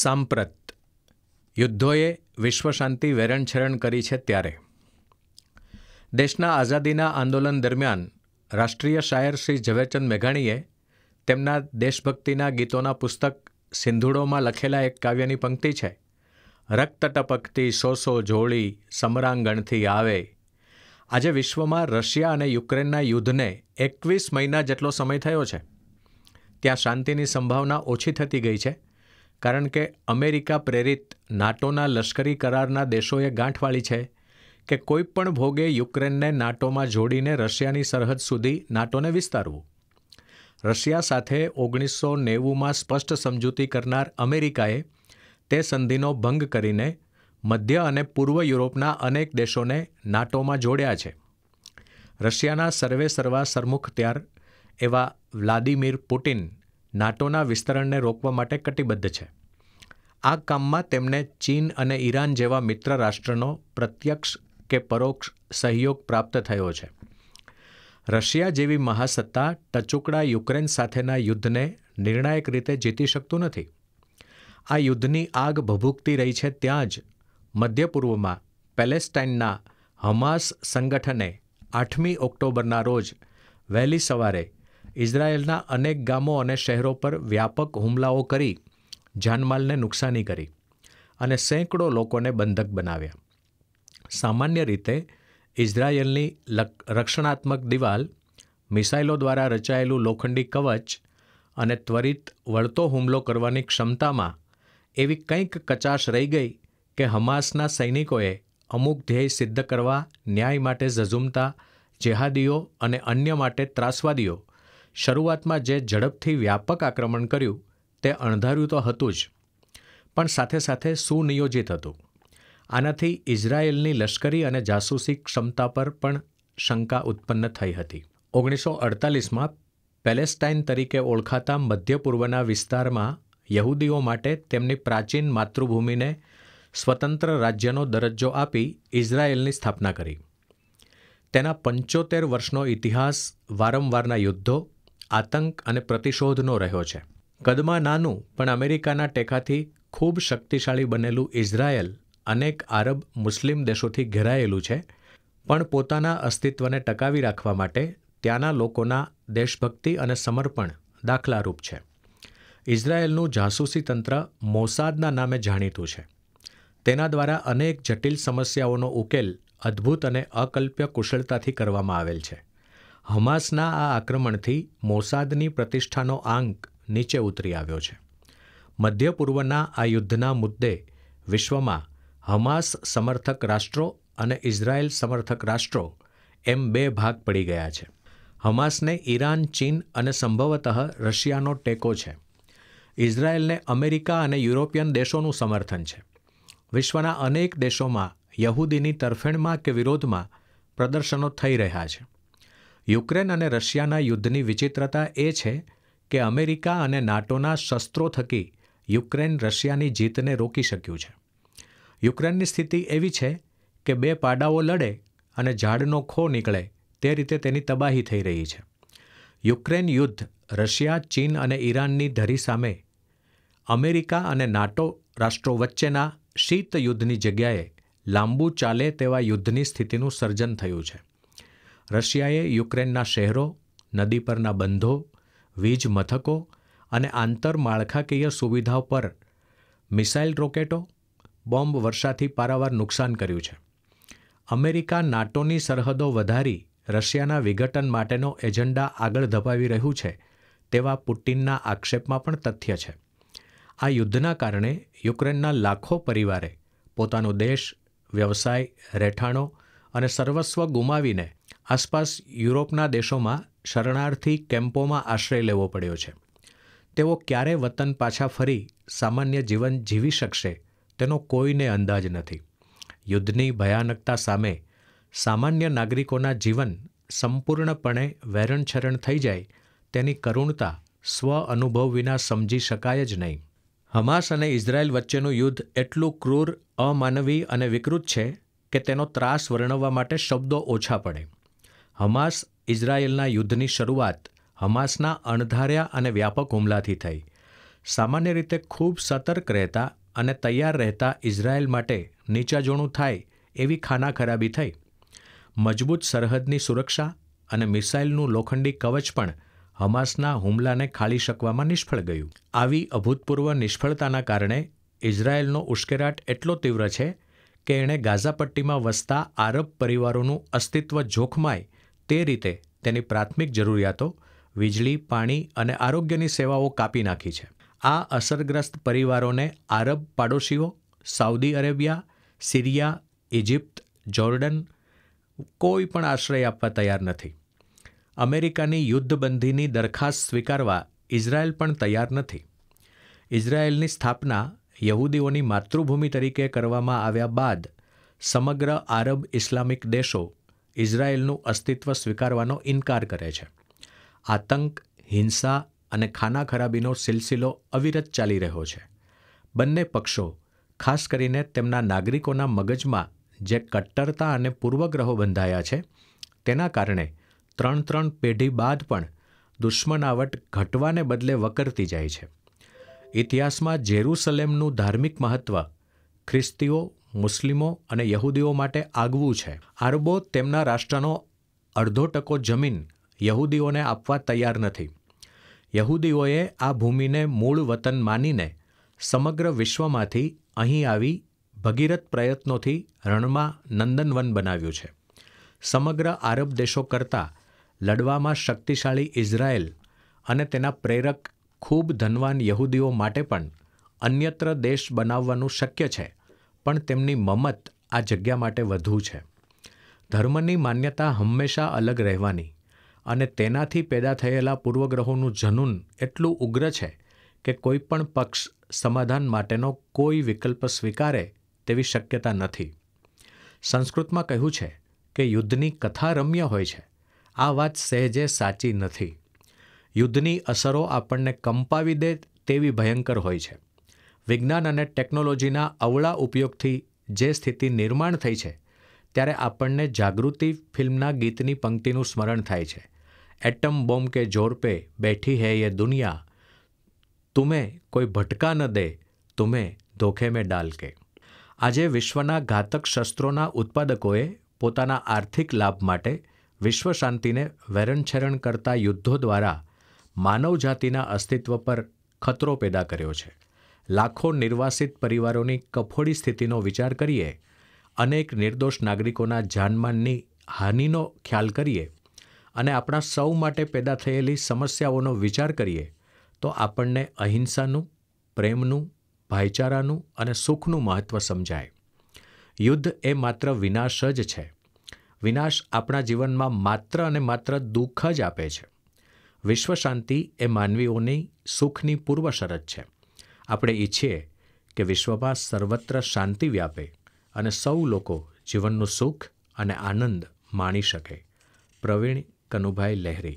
સાંપ્રત યુદ્ધોએ વિશ્વ શાંતિ વેરણછેરણ કરી છે ત્યારે દેશના આઝાદીના આંદોલન દરમિયાન રાષ્ટ્રીય શાયર શ્રી ઝવેરચંદ મેઘાણીએ તેમના દેશભક્તિના ગીતોના પુસ્તક સિંધુડોમાં લખેલા એક કાવ્યની પંક્તિ છે રક્ત ટપકતી સોસો જોળી સમરાંગણથી આવે આજે વિશ્વમાં રશિયા અને યુક્રેનના યુદ્ધને એકવીસ મહિના જેટલો સમય થયો છે ત્યાં શાંતિની સંભાવના ઓછી થતી ગઈ છે કારણ કે અમેરિકા પ્રેરિત નાટોના લશ્કરી કરારના દેશોએ ગાંઠવાળી છે કે કોઈ પણ ભોગે યુક્રેનને નાટોમાં જોડીને રશિયાની સરહદ સુધી નાટોને વિસ્તારવું રશિયા સાથે ઓગણીસો નેવુંમાં સ્પષ્ટ સમજૂતી કરનાર અમેરિકાએ તે સંધિનો ભંગ કરીને મધ્ય અને પૂર્વ યુરોપના અનેક દેશોને નાટોમાં જોડ્યા છે રશિયાના સર્વે સર્વા ત્યાર એવા વ્લાદિમીર પુટિન નાટોના વિસ્તરણને રોકવા માટે કટિબદ્ધ છે આ કામમાં તેમને ચીન અને ઈરાન જેવા મિત્ર રાષ્ટ્રનો પ્રત્યક્ષ કે પરોક્ષ સહયોગ પ્રાપ્ત થયો છે રશિયા જેવી મહાસત્તા ટચુકડા યુક્રેન સાથેના યુદ્ધને નિર્ણાયક રીતે જીતી શકતું નથી આ યુદ્ધની આગ ભભૂકતી રહી છે ત્યાં જ મધ્ય પૂર્વમાં પેલેસ્ટાઇનના હમાસ સંગઠને આઠમી ઓક્ટોબરના રોજ વહેલી સવારે ઇઝરાયેલના અનેક ગામો અને શહેરો પર વ્યાપક હુમલાઓ કરી જાનમાલને નુકસાની કરી અને સેંકડો લોકોને બંધક બનાવ્યા સામાન્ય રીતે ઇઝરાયેલની રક્ષણાત્મક દિવાલ મિસાઇલો દ્વારા રચાયેલું લોખંડી કવચ અને ત્વરિત વળતો હુમલો કરવાની ક્ષમતામાં એવી કંઈક કચાશ રહી ગઈ કે હમાસના સૈનિકોએ અમુક ધ્યેય સિદ્ધ કરવા ન્યાય માટે ઝઝુમતા જેહાદીઓ અને અન્ય માટે ત્રાસવાદીઓ શરૂઆતમાં જે ઝડપથી વ્યાપક આક્રમણ કર્યું તે અણધાર્યું તો હતું જ પણ સાથે સાથે સુનિયોજિત હતું આનાથી ઇઝરાયેલની લશ્કરી અને જાસૂસી ક્ષમતા પર પણ શંકા ઉત્પન્ન થઈ હતી ઓગણીસો અડતાલીસમાં પેલેસ્ટાઇન તરીકે ઓળખાતા મધ્ય પૂર્વના વિસ્તારમાં યહૂદીઓ માટે તેમની પ્રાચીન માતૃભૂમિને સ્વતંત્ર રાજ્યનો દરજ્જો આપી ઇઝરાયેલની સ્થાપના કરી તેના પંચોતેર વર્ષનો ઇતિહાસ વારંવારના યુદ્ધો આતંક અને પ્રતિશોધનો રહ્યો છે કદમાં નાનું પણ અમેરિકાના ટેકાથી ખૂબ શક્તિશાળી બનેલું ઇઝરાયલ અનેક આરબ મુસ્લિમ દેશોથી ઘેરાયેલું છે પણ પોતાના અસ્તિત્વને ટકાવી રાખવા માટે ત્યાંના લોકોના દેશભક્તિ અને સમર્પણ દાખલારૂપ છે ઇઝરાયેલનું જાસૂસી તંત્ર મોસાદના નામે જાણીતું છે તેના દ્વારા અનેક જટિલ સમસ્યાઓનો ઉકેલ અદ્ભુત અને અકલ્પ્ય કુશળતાથી કરવામાં આવેલ છે હમાસના આ આક્રમણથી મોસાદની પ્રતિષ્ઠાનો આંક નીચે ઉતરી આવ્યો છે મધ્ય પૂર્વના આ યુદ્ધના મુદ્દે વિશ્વમાં હમાસ સમર્થક રાષ્ટ્રો અને ઇઝરાયેલ સમર્થક રાષ્ટ્રો એમ બે ભાગ પડી ગયા છે હમાસને ઈરાન ચીન અને સંભવતઃ રશિયાનો ટેકો છે ઇઝરાયેલને અમેરિકા અને યુરોપિયન દેશોનું સમર્થન છે વિશ્વના અનેક દેશોમાં યહૂદીની તરફેણમાં કે વિરોધમાં પ્રદર્શનો થઈ રહ્યા છે યુક્રેન અને રશિયાના યુદ્ધની વિચિત્રતા એ છે કે અમેરિકા અને નાટોના શસ્ત્રો થકી યુક્રેન રશિયાની જીતને રોકી શક્યું છે યુક્રેનની સ્થિતિ એવી છે કે બે પાડાઓ લડે અને ઝાડનો ખો નીકળે તે રીતે તેની તબાહી થઈ રહી છે યુક્રેન યુદ્ધ રશિયા ચીન અને ઈરાનની ધરી સામે અમેરિકા અને નાટો રાષ્ટ્રો વચ્ચેના શીત યુદ્ધની જગ્યાએ લાંબુ ચાલે તેવા યુદ્ધની સ્થિતિનું સર્જન થયું છે રશિયાએ યુક્રેનના શહેરો નદી પરના બંધો વીજ મથકો અને માળખાકીય સુવિધાઓ પર મિસાઇલ રોકેટો બોમ્બ વર્ષાથી પારાવાર નુકસાન કર્યું છે અમેરિકા નાટોની સરહદો વધારી રશિયાના વિઘટન માટેનો એજન્ડા આગળ ધપાવી રહ્યું છે તેવા પુટિનના આક્ષેપમાં પણ તથ્ય છે આ યુદ્ધના કારણે યુક્રેનના લાખો પરિવારે પોતાનો દેશ વ્યવસાય રહેઠાણો અને સર્વસ્વ ગુમાવીને આસપાસ યુરોપના દેશોમાં શરણાર્થી કેમ્પોમાં આશ્રય લેવો પડ્યો છે તેઓ ક્યારે વતન પાછા ફરી સામાન્ય જીવન જીવી શકશે તેનો કોઈને અંદાજ નથી યુદ્ધની ભયાનકતા સામે સામાન્ય નાગરિકોના જીવન સંપૂર્ણપણે વેરણછરણ થઈ જાય તેની કરુણતા સ્વ અનુભવ વિના સમજી શકાય જ નહીં હમાસ અને ઇઝરાયલ વચ્ચેનું યુદ્ધ એટલું ક્રૂર અમાનવી અને વિકૃત છે કે તેનો ત્રાસ વર્ણવવા માટે શબ્દો ઓછા પડે હમાસ ઇઝરાયેલના યુદ્ધની શરૂઆત હમાસના અણધાર્યા અને વ્યાપક હુમલાથી થઈ સામાન્ય રીતે ખૂબ સતર્ક રહેતા અને તૈયાર રહેતા ઇઝરાયેલ માટે નીચાજોણું થાય એવી ખાના ખરાબી થઈ મજબૂત સરહદની સુરક્ષા અને મિસાઇલનું લોખંડી કવચ પણ હમાસના હુમલાને ખાલી શકવામાં નિષ્ફળ ગયું આવી અભૂતપૂર્વ નિષ્ફળતાના કારણે ઇઝરાયેલનો ઉશ્કેરાટ એટલો તીવ્ર છે કે એણે ગાઝાપટ્ટીમાં વસતા આરબ પરિવારોનું અસ્તિત્વ જોખમાય તે રીતે તેની પ્રાથમિક જરૂરિયાતો વીજળી પાણી અને આરોગ્યની સેવાઓ કાપી નાખી છે આ અસરગ્રસ્ત પરિવારોને આરબ પાડોશીઓ Saudi Arabia Syria Egypt Jordan કોઈ પણ આશ્રય આપવા તૈયાર નથી અમેરિકાની યુદ્ધબંધીની દરખાસ્ત સ્વીકારવા ઇઝરાયલ પણ તૈયાર નથી ઇઝરાયેલની સ્થાપના યહૂદીઓની માતૃભૂમિ તરીકે કરવામાં આવ્યા બાદ સમગ્ર આરબ ઇસ્લામિક દેશો ઇઝરાયેલનું અસ્તિત્વ સ્વીકારવાનો ઇનકાર કરે છે આતંક હિંસા અને ખાના ખરાબીનો સિલસિલો અવિરત ચાલી રહ્યો છે બંને પક્ષો ખાસ કરીને તેમના નાગરિકોના મગજમાં જે કટ્ટરતા અને પૂર્વગ્રહો બંધાયા છે તેના કારણે ત્રણ ત્રણ પેઢી બાદ પણ દુશ્મનાવટ ઘટવાને બદલે વકરતી જાય છે ઇતિહાસમાં જેરુસલેમનું ધાર્મિક મહત્ત્વ ખ્રિસ્તીઓ મુસ્લિમો અને યહૂદીઓ માટે આગવું છે આરબો તેમના રાષ્ટ્રનો અડધો ટકો જમીન યહૂદીઓને આપવા તૈયાર નથી યહૂદીઓએ આ ભૂમિને મૂળ વતન માનીને સમગ્ર વિશ્વમાંથી અહીં આવી ભગીરથ પ્રયત્નોથી રણમાં નંદનવન બનાવ્યું છે સમગ્ર આરબ દેશો કરતાં લડવામાં શક્તિશાળી ઇઝરાયેલ અને તેના પ્રેરક ખૂબ ધનવાન યહૂદીઓ માટે પણ અન્યત્ર દેશ બનાવવાનું શક્ય છે પણ તેમની મમત આ જગ્યા માટે વધુ છે ધર્મની માન્યતા હંમેશા અલગ રહેવાની અને તેનાથી પેદા થયેલા પૂર્વગ્રહોનું જનૂન એટલું ઉગ્ર છે કે કોઈ પણ પક્ષ સમાધાન માટેનો કોઈ વિકલ્પ સ્વીકારે તેવી શક્યતા નથી સંસ્કૃતમાં કહ્યું છે કે યુદ્ધની કથા રમ્ય હોય છે આ વાત સહેજે સાચી નથી યુદ્ધની અસરો આપણને કંપાવી દે તેવી ભયંકર હોય છે વિજ્ઞાન અને ટેકનોલોજીના અવળા ઉપયોગથી જે સ્થિતિ નિર્માણ થઈ છે ત્યારે આપણને જાગૃતિ ફિલ્મના ગીતની પંક્તિનું સ્મરણ થાય છે એટમ બોમ્બ કે જોર પે બેઠી હે યે દુનિયા તુમે કોઈ ભટકા ન દે તુમે ધોખે મેં ડાલ કે આજે વિશ્વના ઘાતક શસ્ત્રોના ઉત્પાદકોએ પોતાના આર્થિક લાભ માટે વિશ્વ શાંતિને વેરણછેરણ કરતા યુદ્ધો દ્વારા માનવજાતિના અસ્તિત્વ પર ખતરો પેદા કર્યો છે લાખો નિર્વાસિત પરિવારોની કફોડી સ્થિતિનો વિચાર કરીએ અનેક નિર્દોષ નાગરિકોના જાનમાનની હાનિનો ખ્યાલ કરીએ અને આપણા સૌ માટે પેદા થયેલી સમસ્યાઓનો વિચાર કરીએ તો આપણને અહિંસાનું પ્રેમનું ભાઈચારાનું અને સુખનું મહત્ત્વ સમજાય યુદ્ધ એ માત્ર વિનાશ જ છે વિનાશ આપણા જીવનમાં માત્ર અને માત્ર દુઃખ જ આપે છે વિશ્વ શાંતિ એ માનવીઓની સુખની પૂર્વ શરત છે આપણે ઈચ્છીએ કે વિશ્વમાં સર્વત્ર શાંતિ વ્યાપે અને સૌ લોકો જીવનનું સુખ અને આનંદ માણી શકે પ્રવીણ કનુભાઈ લહેરી